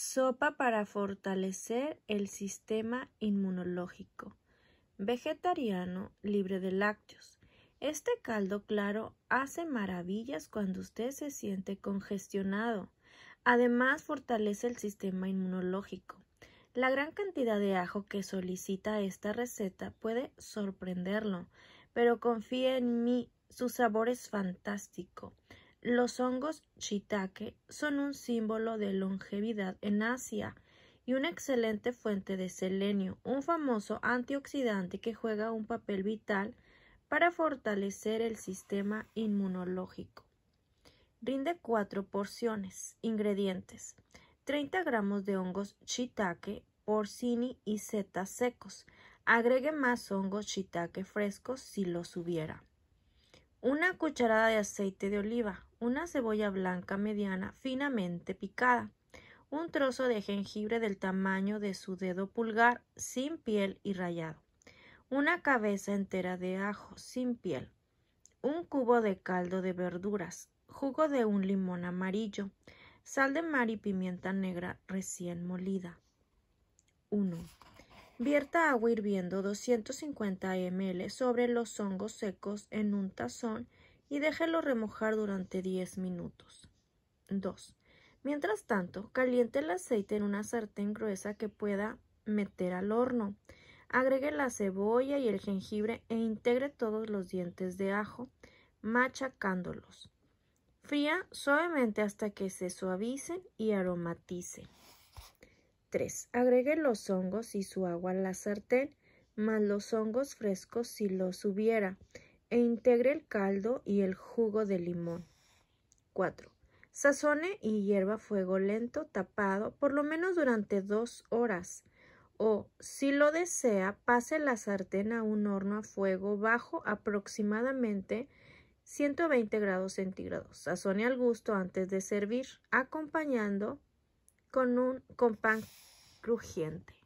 Sopa para fortalecer el sistema inmunológico. Vegetariano, libre de lácteos. Este caldo claro hace maravillas cuando usted se siente congestionado. Además, fortalece el sistema inmunológico. La gran cantidad de ajo que solicita esta receta puede sorprenderlo, pero confíe en mí, su sabor es fantástico. Los hongos shiitake son un símbolo de longevidad en Asia y una excelente fuente de selenio, un famoso antioxidante que juega un papel vital para fortalecer el sistema inmunológico. Rinde cuatro porciones. Ingredientes: 30 gramos de hongos shiitake, porcini y setas secos. Agregue más hongos shiitake frescos si los hubiera. Una cucharada de aceite de oliva, una cebolla blanca mediana finamente picada, un trozo de jengibre del tamaño de su dedo pulgar sin piel y rallado, una cabeza entera de ajo sin piel, un cubo de caldo de verduras, jugo de un limón amarillo, sal de mar y pimienta negra recién molida. 1. Vierta agua hirviendo 250 ml sobre los hongos secos en un tazón y déjelo remojar durante 10 minutos. 2. Mientras tanto, caliente el aceite en una sartén gruesa que pueda meter al horno. Agregue la cebolla y el jengibre e integre todos los dientes de ajo, machacándolos. Fría suavemente hasta que se suavicen y aromatice 3. Agregue los hongos y su agua a la sartén, más los hongos frescos si los hubiera e integre el caldo y el jugo de limón. 4. Sazone y hierva a fuego lento tapado por lo menos durante dos horas o, si lo desea, pase la sartén a un horno a fuego bajo aproximadamente 120 grados centígrados. Sazone al gusto antes de servir, acompañando con, un, con pan crujiente.